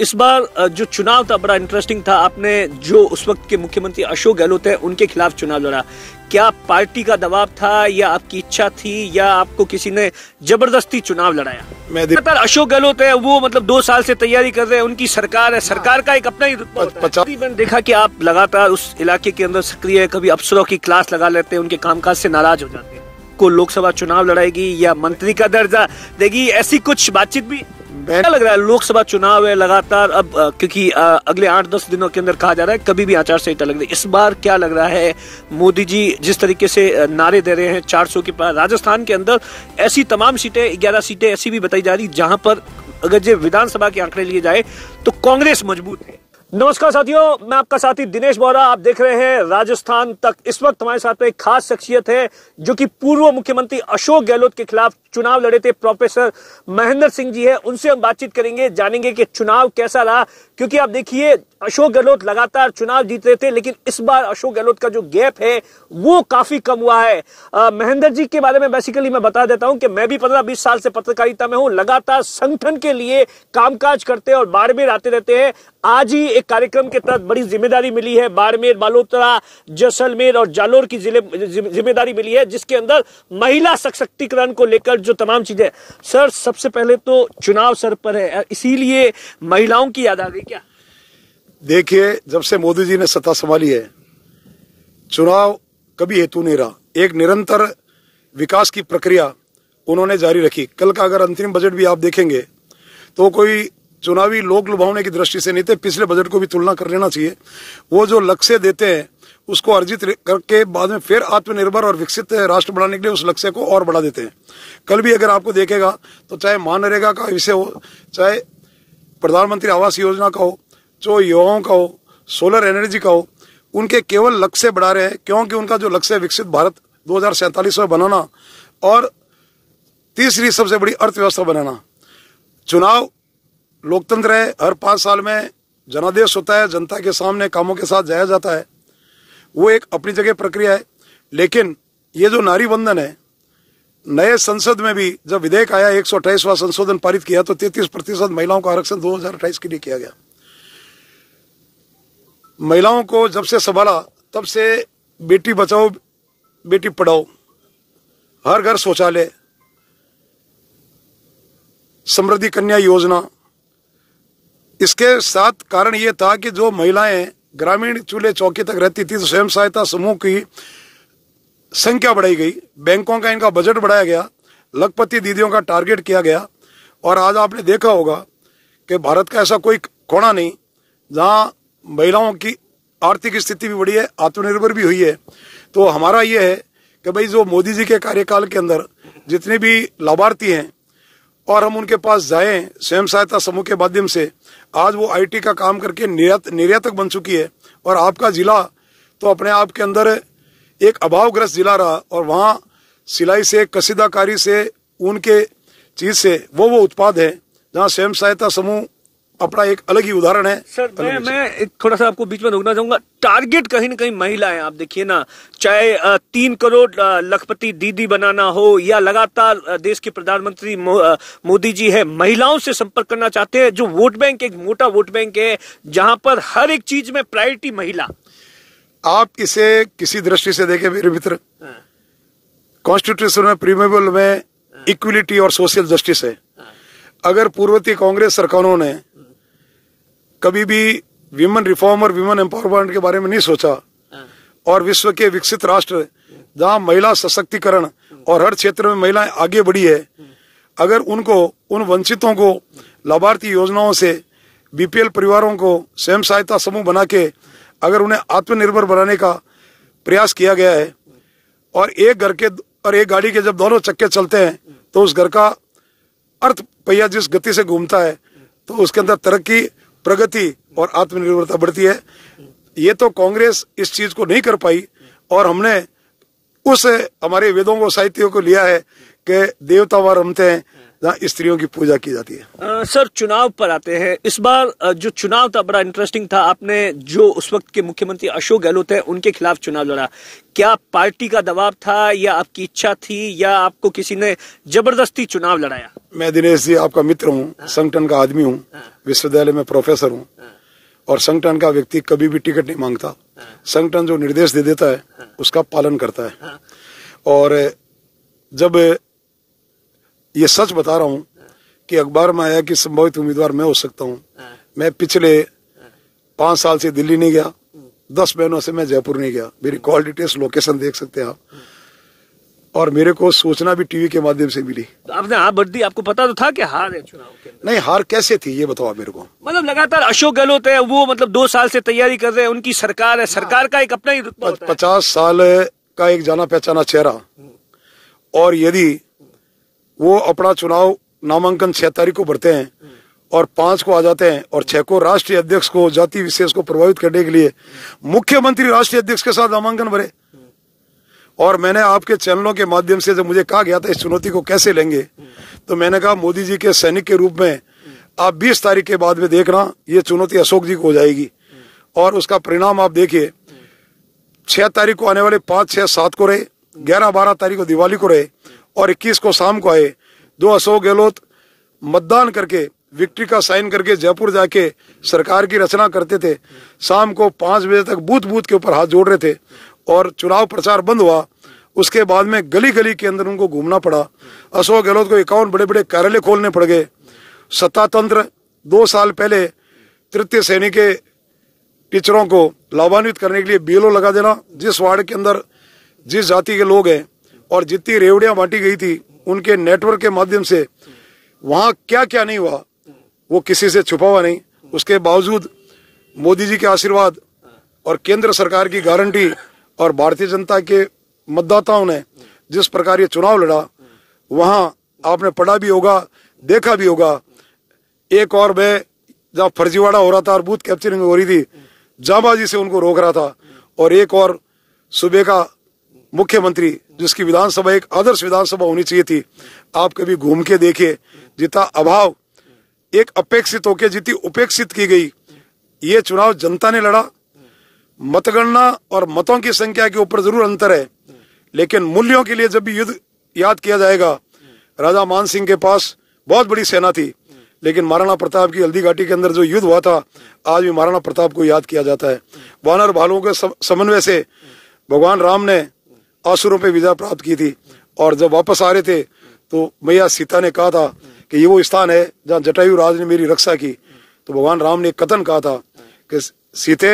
इस बार जो चुनाव था बड़ा इंटरेस्टिंग था आपने जो उस वक्त के मुख्यमंत्री अशोक गहलोत है उनके खिलाफ चुनाव लड़ा क्या पार्टी का दबाव था या आपकी इच्छा थी या आपको किसी ने जबरदस्ती चुनाव लड़ाया मैं लगातार अशोक गहलोत है वो मतलब दो साल से तैयारी कर रहे हैं उनकी सरकार है हाँ। सरकार का एक अपना ही पचास मैंने देखा कि आप लगातार उस इलाके के अंदर सक्रिय कभी अफसरों की क्लास लगा लेते हैं उनके कामकाज से नाराज हो जाते हैं को लोकसभा चुनाव लड़ाएगी या मंत्री का दर्जा देगी ऐसी कुछ बातचीत भी मैं लग रहा है लोकसभा चुनाव है लगातार अब क्योंकि अगले आठ दस दिनों के अंदर कहा जा रहा है कभी भी आचार संहिता लग रही है इस बार क्या लग रहा है मोदी जी जिस तरीके से नारे दे रहे हैं चार सौ के पास राजस्थान के अंदर ऐसी तमाम सीटें ग्यारह सीटें ऐसी भी बताई जा रही जहां पर अगर जो विधानसभा के आंकड़े लिए जाए तो कांग्रेस मजबूत है नमस्कार साथियों मैं आपका साथी दिनेश बोरा आप देख रहे हैं राजस्थान तक इस वक्त हमारे साथ में एक खास शख्सियत है जो कि पूर्व मुख्यमंत्री अशोक गहलोत के खिलाफ चुनाव लड़े थे प्रोफेसर महेंद्र सिंह जी है उनसे हम बातचीत करेंगे जानेंगे कि चुनाव कैसा रहा क्योंकि आप देखिए अशोक गहलोत लगातार चुनाव जीत रहे थे लेकिन इस बार अशोक गहलोत का जो गैप है वो काफी कम हुआ है महेंद्र जी के बारे में बेसिकली मैं बता देता हूं कि मैं भी पंद्रह बीस साल से पत्रकारिता में हूं लगातार संगठन के लिए कामकाज करते हैं और बाड़मेर आते रहते हैं आज ही एक कार्यक्रम के तहत बड़ी जिम्मेदारी मिली है बाड़मेर बालोतरा जैसलमेर और जालोर की जिले जिम्मेदारी मिली है जिसके अंदर महिला सशक्तिकरण को लेकर जो तमाम चीजें सर सबसे पहले तो चुनाव सर पर है इसीलिए महिलाओं की याद आ गई कि देखिए जब से मोदी जी ने सत्ता संभाली है चुनाव कभी हेतु नहीं रहा एक निरंतर विकास की प्रक्रिया उन्होंने जारी रखी कल का अगर अंतरिम बजट भी आप देखेंगे तो कोई चुनावी लोक लुभावने की दृष्टि से नहीं थे पिछले बजट को भी तुलना कर लेना चाहिए वो जो लक्ष्य देते हैं उसको अर्जित करके बाद में फिर आत्मनिर्भर और विकसित राष्ट्र बनाने के लिए उस लक्ष्य को और बढ़ा देते हैं कल भी अगर आपको देखेगा तो चाहे मानरेगा का विषय हो चाहे प्रधानमंत्री आवास योजना का हो जो युवाओं का हो सोलर एनर्जी का हो उनके केवल लक्ष्य बढ़ा रहे हैं क्योंकि उनका जो लक्ष्य विकसित भारत दो में बनाना और तीसरी सबसे बड़ी अर्थव्यवस्था बनाना चुनाव लोकतंत्र है हर पाँच साल में जनादेश होता है जनता के सामने कामों के साथ जाया जाता है वो एक अपनी जगह प्रक्रिया है लेकिन ये जो नारी बंधन है नए संसद में भी जब विधेयक आया एक सौ संशोधन पारित किया तो तैतीस प्रतिशत महिलाओं का आरक्षण दो के लिए किया गया महिलाओं को जब से संभाला तब से बेटी बचाओ बेटी पढ़ाओ हर घर शौचालय समृद्धि कन्या योजना इसके साथ कारण ये था कि जो महिलाएं ग्रामीण चूल्हे चौकी तक रहती थी तो स्वयं सहायता समूह की संख्या बढ़ाई गई बैंकों का इनका बजट बढ़ाया गया लखपति दीदियों का टारगेट किया गया और आज आपने देखा होगा कि भारत का ऐसा कोई कोना नहीं जहाँ महिलाओं की आर्थिक स्थिति भी बढ़ी है आत्मनिर्भर भी हुई है तो हमारा ये है कि भाई जो मोदी जी के कार्यकाल के अंदर जितने भी लाभार्थी हैं और हम उनके पास जाए स्वयं सहायता समूह के माध्यम से आज वो आईटी का काम करके निर्यात निर्यातक बन चुकी है और आपका जिला तो अपने आप के अंदर एक अभावग्रस्त जिला रहा और वहाँ सिलाई से कसीदाकारी से ऊन के चीज़ से वो वो उत्पाद है जहाँ स्वयं सहायता समूह अपना एक अलग ही उदाहरण है सर मैं मैं थोड़ा सा आपको बीच में रोकना चाहूंगा टारगेट कहीं ना कहीं महिला है आप देखिए ना चाहे तीन करोड़ लखपति दीदी बनाना हो या लगातार देश के प्रधानमंत्री मोदी जी है महिलाओं से संपर्क करना चाहते हैं जो वोट बैंक एक मोटा वोट बैंक है जहां पर हर एक चीज में प्रायोरिटी महिला आप इसे किसी दृष्टि से देखें मेरे मित्र हाँ। कॉन्स्टिट्यूशन में प्रीमेबल में इक्विलिटी हाँ। और सोशल जस्टिस है हाँ। अगर पूर्वती कांग्रेस सरकारों ने कभी भी विमेन रिफॉर्म और विमेन एम्पावरमेंट के बारे में नहीं सोचा हाँ। और विश्व के विकसित राष्ट्र जहाँ महिला सशक्तिकरण और हर क्षेत्र में महिलाएं आगे बढ़ी है अगर उनको उन वंचितों को लाभार्थी योजनाओं से बीपीएल परिवारों को स्वयं सहायता समूह बना के अगर उन्हें आत्मनिर्भर बनाने का प्रयास किया गया है और एक घर के और एक गाड़ी के जब दोनों चक्के चलते हैं तो उस घर का अर्थ पहिया जिस गति से घूमता है तो उसके अंदर तरक्की प्रगति और आत्मनिर्भरता बढ़ती है ये तो कांग्रेस इस चीज को नहीं कर पाई और हमने उस हमारे वेदों को साहित्यों को लिया है कि देवता व रमते हैं जहाँ स्त्रियों की पूजा की जाती है आ, सर चुनाव पर आते हैं इस बार जो चुनाव था बड़ा इंटरेस्टिंग था आपने जो उस वक्त के मुख्यमंत्री अशोक गहलोत है उनके खिलाफ चुनाव लड़ा क्या पार्टी का दबाव था या आपकी इच्छा थी या आपको किसी ने जबरदस्ती चुनाव लड़ाया मैं दिनेश जी आपका मित्र हूँ हाँ। संगठन का आदमी हूँ हाँ। विश्वविद्यालय में प्रोफेसर हूँ हाँ। और संगठन का व्यक्ति कभी भी टिकट नहीं मांगता संगठन जो निर्देश दे देता है उसका पालन करता है और जब ये सच बता रहा हूँ कि अखबार में आया कि संभावित उम्मीदवार मैं हो सकता हूँ मैं पिछले पांच साल से दिल्ली नहीं गया हम्म। दस महीनों से मैं जयपुर नहीं गया मेरी कॉल डिटेल्स लोकेशन देख सकते हैं आप हम्म। और मेरे को सूचना भी टीवी के माध्यम से मिली तो आपने हार बढ़ दी आपको पता तो था कि हार है चुनाव के नहीं हार कैसे थी ये बताओ मेरे को मतलब लगातार अशोक गहलोत है वो मतलब दो साल से तैयारी कर रहे हैं उनकी सरकार है सरकार का एक अपना ही पचास साल का एक जाना पहचाना चेहरा और यदि वो अपना चुनाव नामांकन छह तारीख को भरते हैं और पांच को आ जाते हैं और छह को राष्ट्रीय अध्यक्ष को जाति विशेष को प्रभावित करने के लिए मुख्यमंत्री राष्ट्रीय अध्यक्ष के साथ नामांकन भरे और मैंने आपके चैनलों के माध्यम से जब मुझे कहा गया था इस चुनौती को कैसे लेंगे तो मैंने कहा मोदी जी के सैनिक के रूप में आप 20 तारीख के बाद में देखना ये चुनौती अशोक जी को हो जाएगी और उसका परिणाम आप देखिए छह तारीख को आने वाले पाँच छः सात को रहे ग्यारह बारह तारीख को दिवाली को रहे और इक्कीस को शाम को आए दो अशोक गहलोत मतदान करके विक्ट्री का साइन करके जयपुर जाके सरकार की रचना करते थे शाम को पाँच बजे तक बूथ बूथ के ऊपर हाथ जोड़ रहे थे और चुनाव प्रचार बंद हुआ उसके बाद में गली गली के अंदर उनको घूमना पड़ा अशोक गहलोत को इक्यावन बड़े बड़े कार्यालय खोलने पड़ गए सत्तातंत्र दो साल पहले तृतीय श्रेणी के टीचरों को लाभान्वित करने के लिए बीएलओ लगा देना जिस वार्ड के अंदर जिस जाति के लोग हैं और जितनी रेवड़ियां बांटी गई थी उनके नेटवर्क के माध्यम से वहाँ क्या क्या नहीं हुआ वो किसी से छुपा हुआ नहीं उसके बावजूद मोदी जी के आशीर्वाद और केंद्र सरकार की गारंटी और भारतीय जनता के मतदाताओं ने जिस प्रकार ये चुनाव लड़ा वहाँ आपने पढ़ा भी होगा देखा भी होगा एक और वह जहाँ फर्जीवाड़ा हो रहा था और बूथ कैप्चरिंग हो रही थी जाबाजी से उनको रोक रहा था और एक और सूबे का मुख्यमंत्री जिसकी विधानसभा एक आदर्श विधानसभा होनी चाहिए थी आप कभी घूम के देखिए जितना अभाव एक अपेक्षित होकर जीती उपेक्षित की गई ये चुनाव जनता ने लड़ा मतगणना और मतों की संख्या के ऊपर जरूर अंतर है लेकिन मूल्यों के लिए जब भी युद्ध याद किया जाएगा राजा मान सिंह के पास बहुत बड़ी सेना थी लेकिन महाराणा प्रताप की हल्दी घाटी के अंदर जो युद्ध हुआ था आज भी महाराणा प्रताप को याद किया जाता है वानर भालुओं के समन्वय से भगवान राम ने आसुरों पर विजय प्राप्त की थी और जब वापस आ रहे थे तो मैया सीता ने कहा था कि ये वो स्थान है जहाँ जटायु राज ने मेरी रक्षा की तो भगवान राम ने कथन कहा था कि सीते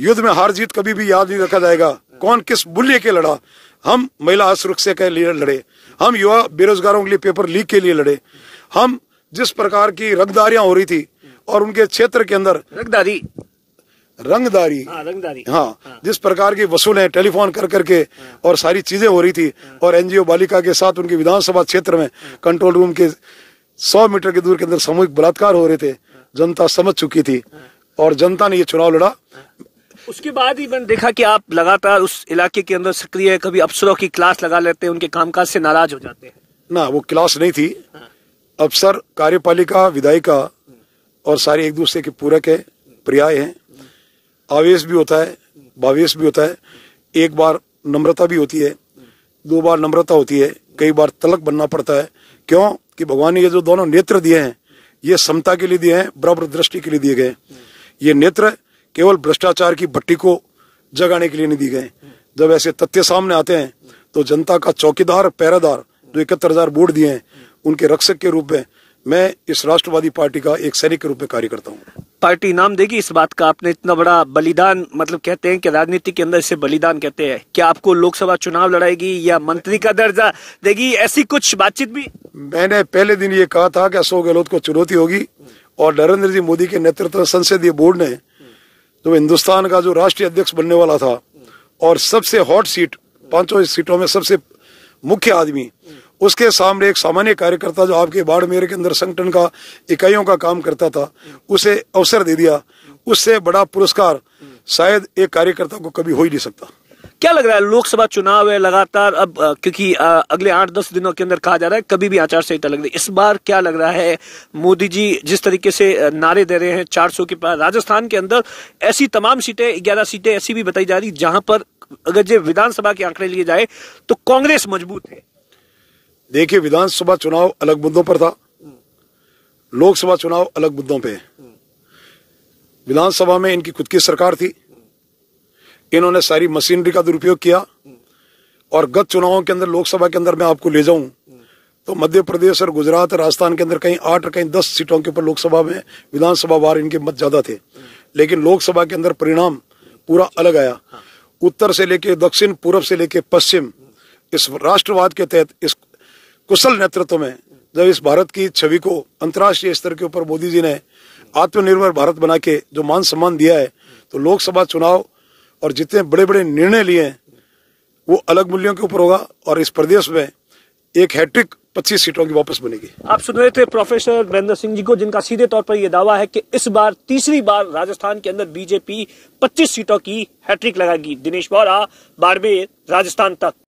युद्ध में हार जीत कभी भी याद नहीं रखा जाएगा कौन किस मूल्य के लड़ा हम महिला असुरक्षा के लिए लड़े हम युवा बेरोजगारों के लिए पेपर लीक के लिए लड़े हम जिस प्रकार की रगदारियां हो रही थी और उनके क्षेत्र के अंदर रगदारी रंगदारी हाँ, रंगदारी हाँ, हाँ जिस प्रकार की वसूलें टेलीफोन कर करके हाँ, और सारी चीजें हो रही थी हाँ, और एनजीओ बालिका के साथ उनके विधानसभा क्षेत्र में हाँ। कंट्रोल रूम के सौ मीटर के दूर के अंदर सामूहिक बलात्कार हो रहे थे हाँ। जनता समझ चुकी थी हाँ। और जनता ने ये चुनाव लड़ा उसके बाद ही मैंने देखा कि आप लगातार उस इलाके के अंदर सक्रिय कभी अफसरों की क्लास लगा लेते हैं उनके कामकाज से नाराज हो जाते हैं ना वो क्लास नहीं थी अफसर कार्यपालिका विधायिका और सारे एक दूसरे के पूरक है पर्याय है आवेश भी होता है भावेश भी होता है एक बार नम्रता भी होती है दो बार नम्रता होती है कई बार तलक बनना पड़ता है क्यों कि भगवान ने ये जो दोनों नेत्र दिए हैं ये समता के लिए दिए हैं बराबर दृष्टि के लिए दिए गए ये नेत्र केवल भ्रष्टाचार की भट्टी को जगाने के लिए नहीं दिए गए जब ऐसे तथ्य सामने आते हैं तो जनता का चौकीदार पैरादार जो इकहत्तर हजार बोर्ड दिए हैं उनके रक्षक के रूप में मैं इस राष्ट्रवादी पार्टी का एक सैनिक के रूप में कार्य करता हूँ पार्टी नाम देगी इस बात का आपने इतना बड़ा बलिदान मतलब कहते हैं कि राजनीति के अंदर इसे बलिदान कहते हैं क्या आपको लोकसभा चुनाव लड़ाएगी या मंत्री का दर्जा देगी ऐसी कुछ बातचीत भी मैंने पहले दिन ये कहा था कि अशोक गहलोत को चुनौती होगी और नरेंद्र जी मोदी के नेतृत्व संसदीय बोर्ड ने जो तो हिंदुस्तान का जो राष्ट्रीय अध्यक्ष बनने वाला था और सबसे हॉट सीट पांचों सीटों में सबसे मुख्य आदमी उसके सामने एक सामान्य कार्यकर्ता जो आपके बाड़मेर के अंदर संगठन का इकाइयों का काम करता था उसे अवसर दे दिया उससे बड़ा पुरस्कार शायद एक कार्यकर्ता को कभी हो ही नहीं सकता क्या लग रहा है लोकसभा चुनाव है लगातार अब क्योंकि अगले आठ दस दिनों के अंदर कहा जा रहा है कभी भी आचार संहिता लग रही है इस बार क्या लग रहा है मोदी जी जिस तरीके से नारे दे रहे हैं चार सौ के पास राजस्थान के अंदर ऐसी तमाम सीटें ग्यारह सीटें ऐसी भी बताई जा रही जहां पर अगर जो विधानसभा के आंकड़े लिए जाए तो कांग्रेस मजबूत है देखिए विधानसभा चुनाव अलग मुद्दों पर था लोकसभा चुनाव अलग मुद्दों पे विधानसभा में इनकी खुद की सरकार थी इन्होंने सारी मशीनरी का दुरुपयोग किया और गत चुनावों के अंदर लोकसभा के अंदर मैं आपको ले जाऊं तो मध्य प्रदेश और गुजरात राजस्थान के अंदर कहीं आठ और कहीं दस सीटों के ऊपर लोकसभा में विधानसभा वार इनके मत ज्यादा थे लेकिन लोकसभा के अंदर परिणाम पूरा अलग आया उत्तर से लेके दक्षिण पूर्व से लेके पश्चिम इस राष्ट्रवाद के तहत इस कुशल नेतृत्व में जब इस भारत की छवि को अंतर्राष्ट्रीय स्तर के ऊपर मोदी जी ने आत्मनिर्भर भारत बना के जो मान सम्मान दिया है तो लोकसभा चुनाव और जितने बड़े बड़े निर्णय लिए हैं वो अलग मूल्यों के ऊपर होगा और इस प्रदेश में एक हैट्रिक 25 सीटों की वापस बनेगी आप सुन रहे थे प्रोफेसर वीरेंद्र सिंह जी को जिनका सीधे तौर पर यह दावा है कि इस बार तीसरी बार राजस्थान के अंदर बीजेपी 25 सीटों की हैट्रिक लगाएगी दिनेश बोरा बाड़मेर राजस्थान तक